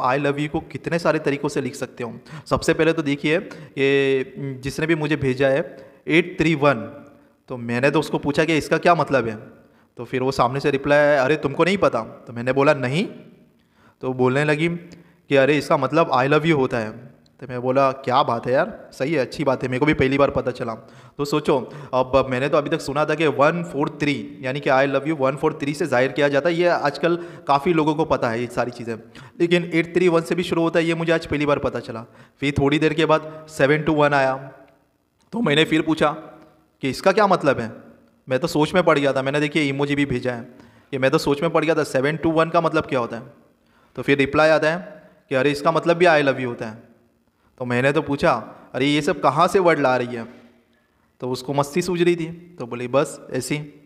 I love you को कितने सारे तरीक़ों से लिख सकते हो सबसे पहले तो देखिए ये जिसने भी मुझे भेजा है एट थ्री वन तो मैंने तो उसको पूछा कि इसका क्या मतलब है तो फिर वो सामने से रिप्लाई आया अरे तुमको नहीं पता तो मैंने बोला नहीं तो बोलने लगी कि अरे इसका मतलब आई लव यू होता है तो मैं बोला क्या बात है यार सही है अच्छी बात है मेरे को भी पहली बार पता चला तो सोचो अब मैंने तो अभी तक सुना था कि वन फोर थ्री यानी कि I love you one four three से जाहिर किया जाता है ये आजकल काफ़ी लोगों को पता है ये सारी चीज़ें लेकिन एट थ्री वन से भी शुरू होता है ये मुझे आज पहली बार पता चला फिर थोड़ी देर के बाद सेवन टू वन आया तो मैंने फिर पूछा कि इसका क्या मतलब है मैं तो सोच में पड़ गया था मैंने देखिए इमोजी भी भेजा है कि मैं तो सोच में पड़ गया था सेवन टू वन का मतलब क्या होता है तो फिर रिप्लाई आता है कि अरे इसका मतलब भी आई लव यू होता है तो मैंने तो पूछा अरे ये सब कहाँ से वर्ड ला रही है तो उसको मस्ती सूझ रही थी तो बोली बस ऐसी